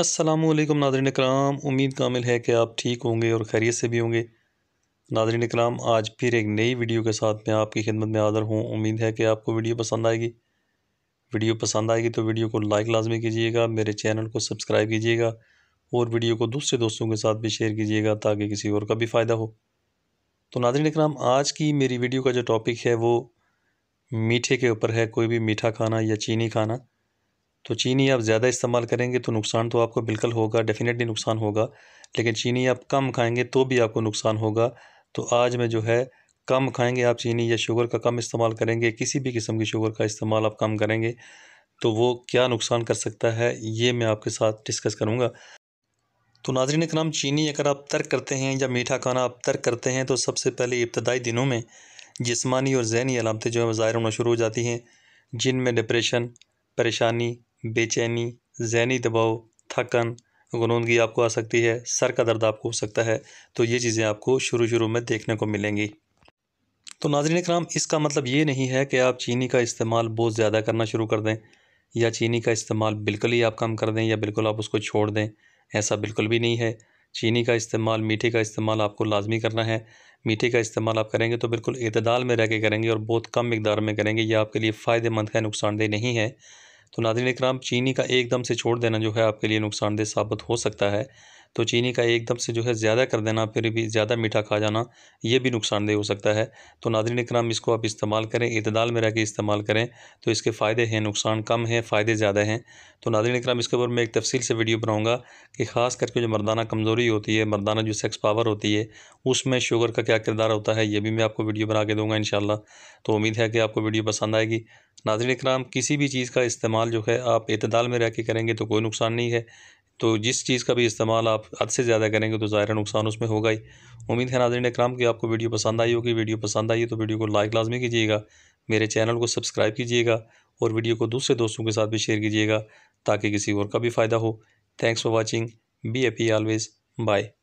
Aslam Nadreen कराम उम्मीद कामिल है कि आप ठीक होंगे और खैरियत से भी होंगे नादरन कराम आज फिर एक नई वीडियो के साथ मैं आपकी खिदमत में हाज़िर हूँ उम्मीद है कि आपको वीडियो पसंद आएगी वीडियो पसंद आएगी तो वीडियो को लाइक लाजमी कीजिएगा मेरे चैनल को सब्सक्राइब कीजिएगा और वीडियो को दूसरे दोस्तों के साथ भी शेयर कीजिएगा ताकि किसी और का भी फ़ायदा हो तो नादरीन कराम आज की मेरी वीडियो का जो टॉपिक है वो मीठे के ऊपर है कोई भी मीठा खाना या चीनी खाना तो चीनी आप ज़्यादा इस्तेमाल करेंगे तो नुकसान तो आपको बिल्कुल होगा डेफ़िनेटली नुकसान होगा लेकिन चीनी आप कम खाएंगे तो भी आपको नुकसान होगा तो आज मैं जो है कम खाएंगे आप चीनी या शुगर का कम इस्तेमाल करेंगे किसी भी किस्म की शुगर का इस्तेमाल आप कम करेंगे तो वो क्या नुकसान कर सकता है ये मैं आपके साथ डिस्कस करूँगा तो नाजरन कराम चीनी अगर आप तर्क करते हैं या मीठा खाना आप तर्क करते हैं तो सबसे पहले इब्तदाई दिनों में जिसमानी और जहनी अलामतें जो हैं ज़ाहिर होना शुरू हो जाती हैं जिनमें डिप्रेशन परेशानी बेचैनी जहनी दबाव थकन गनून की आपको आ सकती है सर का दर्द आपको हो सकता है तो ये चीज़ें आपको शुरू शुरू में देखने को मिलेंगी तो नाजरन कराम इसका मतलब ये नहीं है कि आप चीनी का इस्तेमाल बहुत ज़्यादा करना शुरू कर दें या चीनी का इस्तेमाल बिल्कुल ही आप कम कर दें या बिल्कुल आप उसको छोड़ दें ऐसा बिल्कुल भी नहीं है चीनी का इस्तेमाल मीठे का इस्तेमाल आपको लाजमी करना है मीठे का इस्तेमाल आप करेंगे तो बिल्कुल अतदाल में रह के करेंगे और बहुत कम मकदार में करेंगे यह आपके लिए फ़ायदेमंद है नुकसानदेह नहीं है तो नादिन कराम चीनी का एकदम से छोड़ देना जो है आपके लिए नुकसानदेह साबित हो सकता है तो चीनी का एकदम से जो है ज़्यादा कर देना फिर भी ज़्यादा मीठा खा जाना ये भी नुकसानदेह हो सकता है तो नादरीन कराम इसको आप इस्तेमाल करें इतदाल में रह के इस्तेमाल करें तो इसके फ़ायदे हैं नुकसान कम हैं फ़ायदे ज़्यादा हैं तो नादरीन कराम इसके ऊपर मैं एक तफसील से वीडियो बनाऊँगा कि ख़ास करके जो मरदाना कमज़ोरी होती है मरदाना जो सेक्स पावर होती है उसमें शुगर का क्या किरदार होता है ये भी मैं आपको वीडियो बना के दूँगा इन तो उम्मीद है कि आपको वीडियो पसंद आएगी नाजरन कराम किसी भी चीज़ का इस्तेमाल जो है आप इतदाल में रह के करेंगे तो कोई नुकसान नहीं है तो जिस चीज़ का भी इस्तेमाल आप हद से ज़्यादा करेंगे तो ज़ाहिर नुकसान उसमें होगा ही उम्मीद है नाजरन कराम कि आपको वीडियो पसंद आई होगी वीडियो पसंद आई तो वीडियो को लाइक लाजमी कीजिएगा मेरे चैनल को सब्सक्राइब कीजिएगा और वीडियो को दूसरे दोस्तों के साथ भी शेयर कीजिएगा ताकि किसी और का भी फ़ायदा हो thanks for watching be happy always bye